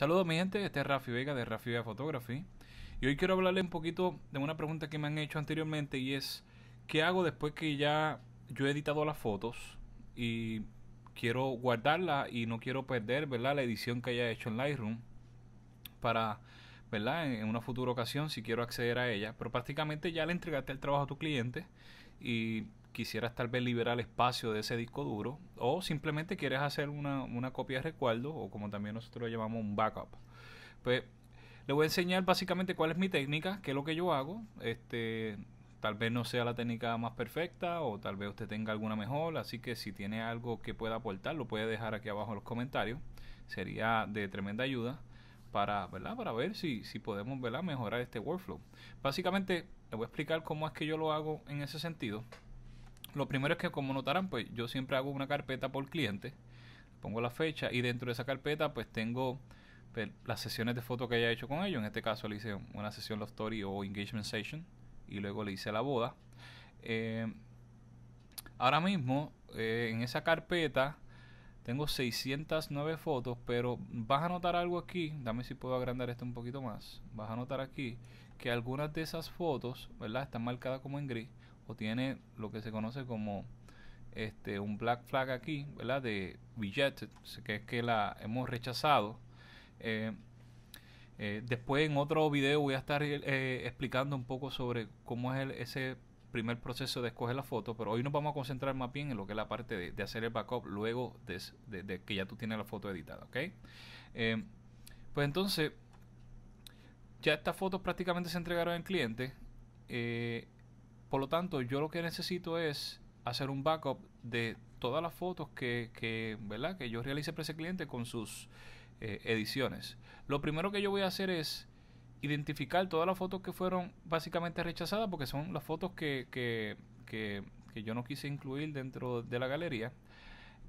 Saludos mi gente, este es Rafi Vega de Rafi Vega Photography y hoy quiero hablarle un poquito de una pregunta que me han hecho anteriormente y es ¿qué hago después que ya yo he editado las fotos y quiero guardarla y no quiero perder la edición que haya hecho en Lightroom para ¿verdad? en una futura ocasión si quiero acceder a ella? Pero prácticamente ya le entregaste el trabajo a tu cliente y quisieras tal vez liberar espacio de ese disco duro o simplemente quieres hacer una, copia de recuerdo o como también nosotros lo llamamos un backup. Pues le voy a enseñar básicamente cuál es mi técnica, qué es lo que yo hago. Este, tal vez no sea la técnica más perfecta o tal vez usted tenga alguna mejor, así que si tiene algo que pueda aportar lo puede dejar aquí abajo en los comentarios. Sería de tremenda ayuda para, ¿verdad? para ver si, si podemos ¿verdad? mejorar este workflow. Básicamente le voy a explicar cómo es que yo lo hago en ese sentido. Lo primero es que como notarán, pues yo siempre hago una carpeta por cliente, pongo la fecha y dentro de esa carpeta pues tengo pues, las sesiones de fotos que haya hecho con ellos. En este caso le hice una sesión Love Story o Engagement Session y luego le hice la boda. Eh, ahora mismo eh, en esa carpeta tengo 609 fotos, pero vas a notar algo aquí, dame si puedo agrandar esto un poquito más, vas a notar aquí que algunas de esas fotos, ¿verdad? Están marcadas como en gris tiene lo que se conoce como este, un black flag aquí, ¿verdad? De rejected, que es que la hemos rechazado. Eh, eh, después en otro video voy a estar eh, explicando un poco sobre cómo es ese primer proceso de escoger la foto, pero hoy nos vamos a concentrar más bien en lo que es la parte de, hacer el backup luego de, de, que ya tú tienes la foto editada, ¿ok? pues entonces, ya estas fotos prácticamente se entregaron al cliente. Por lo tanto, yo lo que necesito es hacer un backup de todas las fotos que, ¿verdad? que yo realice para ese cliente con sus eh, ediciones. Lo primero que yo voy a hacer es identificar todas las fotos que fueron básicamente rechazadas porque son las fotos que, yo no quise incluir dentro de la galería.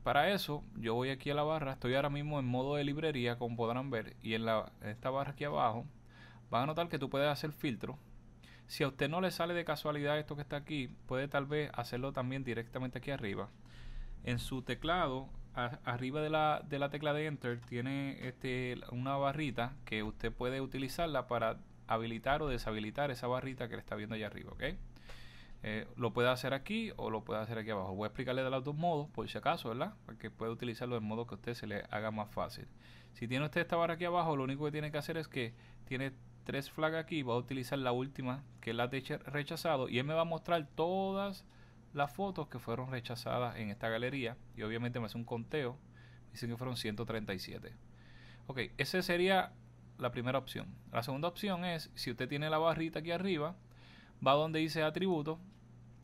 Para eso, yo voy aquí a la barra, estoy ahora mismo en modo de librería, como podrán ver, y en, la, en esta barra aquí abajo, van a notar que tú puedes hacer filtro si a usted no le sale de casualidad esto que está aquí, puede tal vez hacerlo también directamente aquí arriba. En su teclado, arriba de la, de la, tecla de Enter, tiene este, una barrita que usted puede utilizarla para habilitar o deshabilitar esa barrita que le está viendo allá arriba. ¿ok? Eh, lo puede hacer aquí o lo puede hacer aquí abajo. Voy a explicarle de los dos modos, por si acaso, ¿verdad? que puede utilizarlo del modo que a usted se le haga más fácil. Si tiene usted esta barra aquí abajo, lo único que tiene que hacer es que tiene tres flags aquí, voy a utilizar la última que es la de rechazado y él me va a mostrar todas las fotos que fueron rechazadas en esta galería y obviamente me hace un conteo, dicen que fueron 137. Ok, esa sería la primera opción. La segunda opción es, si usted tiene la barrita aquí arriba, va donde dice atributo,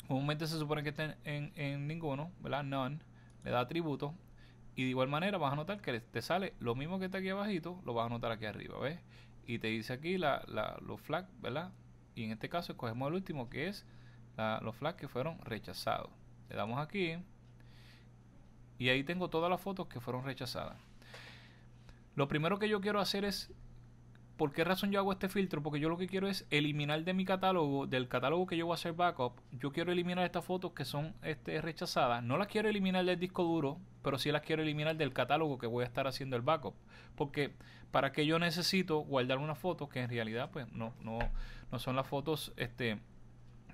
comúnmente se supone que estén en, ninguno, ¿verdad? None, le da atributo y de igual manera vas a notar que te sale lo mismo que está aquí abajito, lo vas a notar aquí arriba, ¿ves? y te dice aquí los flags, ¿verdad? Y en este caso escogemos el último que es los flags que fueron rechazados. Le damos aquí y ahí tengo todas las fotos que fueron rechazadas. Lo primero que yo quiero hacer es ¿Por qué razón yo hago este filtro? Porque yo lo que quiero es eliminar de mi catálogo, del catálogo que yo voy a hacer backup, yo quiero eliminar estas fotos que son este, rechazadas. No las quiero eliminar del disco duro, pero sí las quiero eliminar del catálogo que voy a estar haciendo el backup. Porque para que yo necesito guardar una foto, que en realidad pues no, no, no son las fotos este,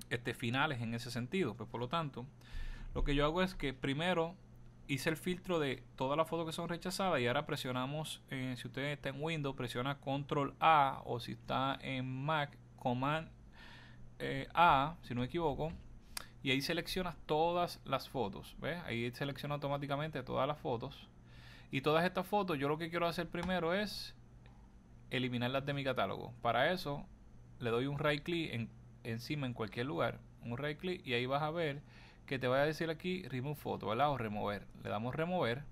este, finales en ese sentido. Pues por lo tanto, lo que yo hago es que primero hice el filtro de todas las fotos que son rechazadas y ahora presionamos, eh, si usted está en Windows, presiona Control A o si está en Mac, Command eh, A, si no me equivoco, y ahí selecciona todas las fotos, ¿ves? Ahí selecciona automáticamente todas las fotos. Y todas estas fotos, yo lo que quiero hacer primero es eliminarlas de mi catálogo. Para eso, le doy un right click en, encima en cualquier lugar, un right click y ahí vas a ver que te voy a decir aquí remove foto, ¿verdad? O remover. Le damos remover.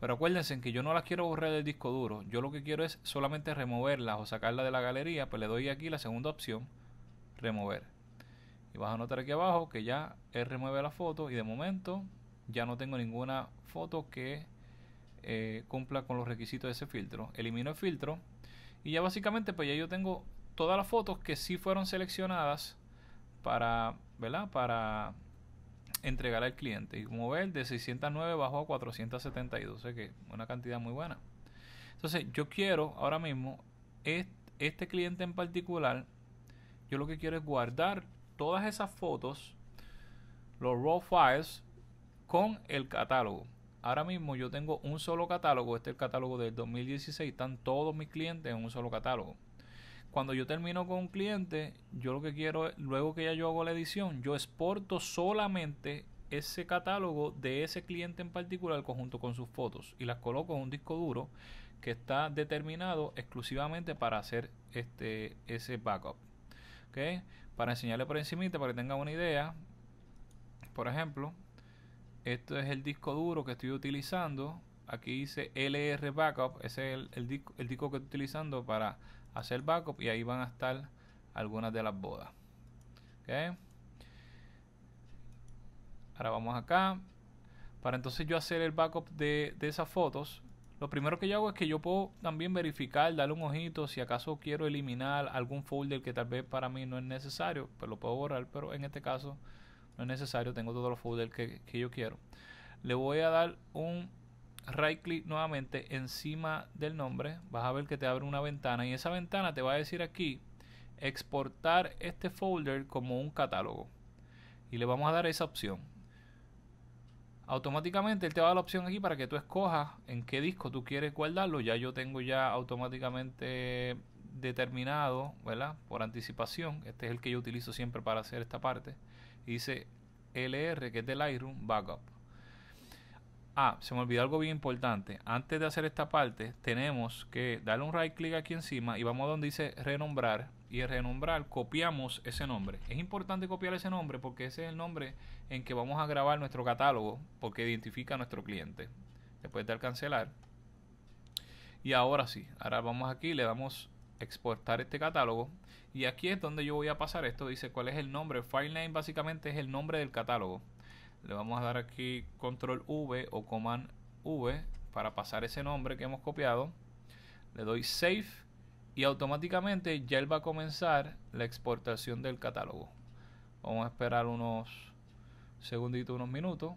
Pero acuérdense que yo no las quiero borrar del disco duro. Yo lo que quiero es solamente removerlas o sacarlas de la galería. Pues le doy aquí la segunda opción, remover. Y vas a notar aquí abajo que ya él remueve la foto y de momento ya no tengo ninguna foto que eh, cumpla con los requisitos de ese filtro. Elimino el filtro y ya básicamente pues ya yo tengo todas las fotos que sí fueron seleccionadas para, ¿verdad? Para entregar al cliente. Y como ven, de 609 bajó a 472, que que una cantidad muy buena. Entonces, yo quiero ahora mismo, este, este cliente en particular, yo lo que quiero es guardar todas esas fotos, los raw files, con el catálogo. Ahora mismo yo tengo un solo catálogo, este es el catálogo del 2016, están todos mis clientes en un solo catálogo. Cuando yo termino con un cliente, yo lo que quiero, luego que ya yo hago la edición, yo exporto solamente ese catálogo de ese cliente en particular conjunto con sus fotos y las coloco en un disco duro que está determinado exclusivamente para hacer este ese backup. ¿Okay? Para enseñarle por encima para que tenga una idea, por ejemplo, esto es el disco duro que estoy utilizando. Aquí dice LR Backup, ese es el, el, disco, el disco que estoy utilizando para hacer backup y ahí van a estar algunas de las bodas. Ahora vamos acá. Para entonces yo hacer el backup de, esas fotos, lo primero que yo hago es que yo puedo también verificar, darle un ojito, si acaso quiero eliminar algún folder que tal vez para mí no es necesario, pero pues lo puedo borrar, pero en este caso no es necesario, tengo todos los folders que yo quiero. Le voy a dar un right click nuevamente encima del nombre, vas a ver que te abre una ventana y esa ventana te va a decir aquí exportar este folder como un catálogo y le vamos a dar esa opción. Automáticamente él te va a dar la opción aquí para que tú escojas en qué disco tú quieres guardarlo. Ya yo tengo ya automáticamente determinado, ¿verdad? Por anticipación. Este es el que yo utilizo siempre para hacer esta parte. Y dice LR, que es de Lightroom, Backup. Ah, se me olvidó algo bien importante. Antes de hacer esta parte, tenemos que darle un right click aquí encima y vamos a donde dice renombrar. Y en renombrar copiamos ese nombre. Es importante copiar ese nombre porque ese es el nombre en que vamos a grabar nuestro catálogo porque identifica a nuestro cliente. Después de cancelar. Y ahora sí, ahora vamos aquí, le damos exportar este catálogo. Y aquí es donde yo voy a pasar esto. Dice cuál es el nombre. File name básicamente es el nombre del catálogo le vamos a dar aquí control V o command V para pasar ese nombre que hemos copiado. Le doy save y automáticamente ya él va a comenzar la exportación del catálogo. Vamos a esperar unos segunditos, unos minutos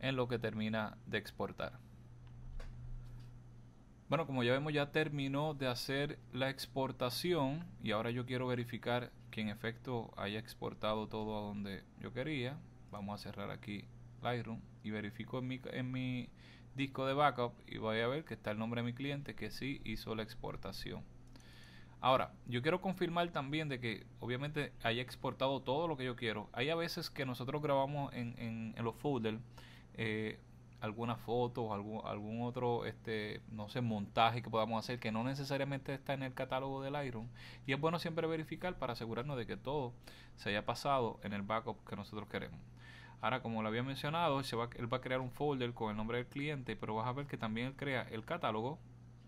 en lo que termina de exportar. Bueno, como ya vemos ya terminó de hacer la exportación y ahora yo quiero verificar que en efecto haya exportado todo a donde yo quería vamos a cerrar aquí Lightroom y verifico en mi, disco de backup y voy a ver que está el nombre de mi cliente que sí hizo la exportación. Ahora, yo quiero confirmar también de que obviamente haya exportado todo lo que yo quiero. Hay a veces que nosotros grabamos en, los folders eh, alguna foto o algún, algún otro, este, no sé, montaje que podamos hacer que no necesariamente está en el catálogo del Lightroom. Y es bueno siempre verificar para asegurarnos de que todo se haya pasado en el backup que nosotros queremos. Ahora, como lo había mencionado, se va, él va a crear un folder con el nombre del cliente, pero vas a ver que también él crea el catálogo.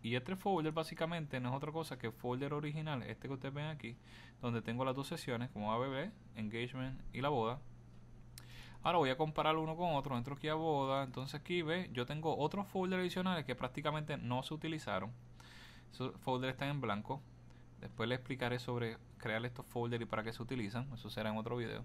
Y este folder básicamente no es otra cosa que el folder original, este que ustedes ven aquí, donde tengo las dos sesiones, como ABB, Engagement y la boda. Ahora voy a comparar uno con otro, entro aquí a boda, entonces aquí ve, yo tengo otros folders adicionales que prácticamente no se utilizaron. Esos folders están en blanco. Después les explicaré sobre crear estos folders y para qué se utilizan, eso será en otro video.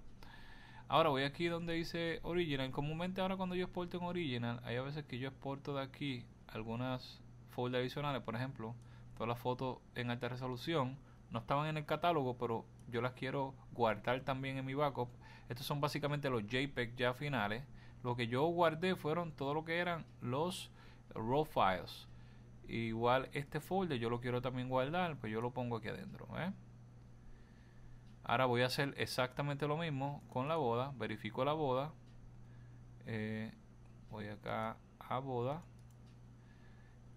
Ahora voy aquí donde dice original. Comúnmente ahora cuando yo exporto en original, hay a veces que yo exporto de aquí algunas folders adicionales. Por ejemplo, todas las fotos en alta resolución no estaban en el catálogo, pero yo las quiero guardar también en mi backup. Estos son básicamente los JPEG ya finales. Lo que yo guardé fueron todo lo que eran los raw files. Igual este folder yo lo quiero también guardar, pues yo lo pongo aquí adentro. ¿eh? Ahora voy a hacer exactamente lo mismo con la boda. Verifico la boda. Eh, voy acá a boda.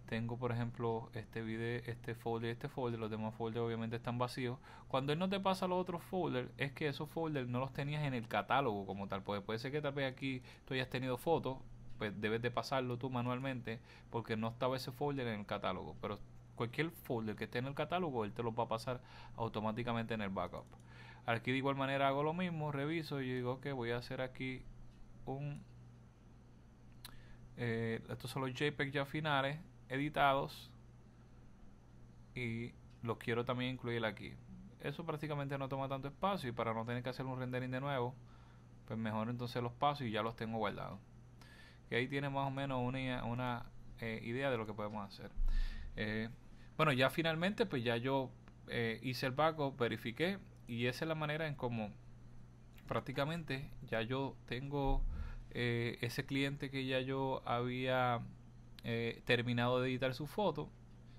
Tengo, por ejemplo, este video, este folder, este folder. Los demás folders obviamente están vacíos. Cuando él no te pasa los otros folders, es que esos folders no los tenías en el catálogo como tal. Porque puede ser que tal vez aquí tú hayas tenido fotos. Pues debes de pasarlo tú manualmente porque no estaba ese folder en el catálogo. Pero cualquier folder que esté en el catálogo, él te lo va a pasar automáticamente en el backup. Aquí de igual manera hago lo mismo, reviso y digo que voy a hacer aquí un... Eh, estos son los JPEG ya finales, editados. Y los quiero también incluir aquí. Eso prácticamente no toma tanto espacio y para no tener que hacer un rendering de nuevo, pues mejor entonces los paso y ya los tengo guardados. Que ahí tiene más o menos una, una eh, idea de lo que podemos hacer. Eh, bueno, ya finalmente, pues ya yo hice el backup, verifiqué y esa es la manera en cómo prácticamente ya yo tengo eh, ese cliente que ya yo había eh, terminado de editar su foto,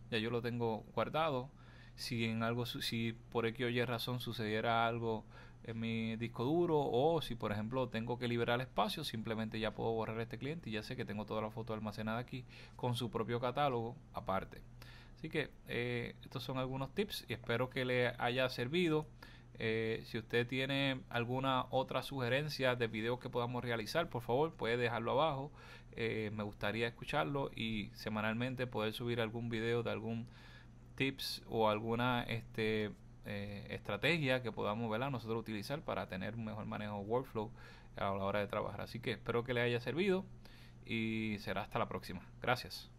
ya yo lo tengo guardado. Si en algo, si por X o Y razón sucediera algo en mi disco duro o si por ejemplo tengo que liberar espacio, simplemente ya puedo borrar este cliente y ya sé que tengo toda la foto almacenada aquí con su propio catálogo aparte. Así que eh, estos son algunos tips y espero que le haya servido. Eh, si usted tiene alguna otra sugerencia de videos que podamos realizar, por favor, puede dejarlo abajo. Eh, me gustaría escucharlo y semanalmente poder subir algún video de algún tips o alguna este, eh, estrategia que podamos verla nosotros utilizar para tener un mejor manejo workflow a la hora de trabajar. Así que espero que le haya servido y será hasta la próxima. Gracias.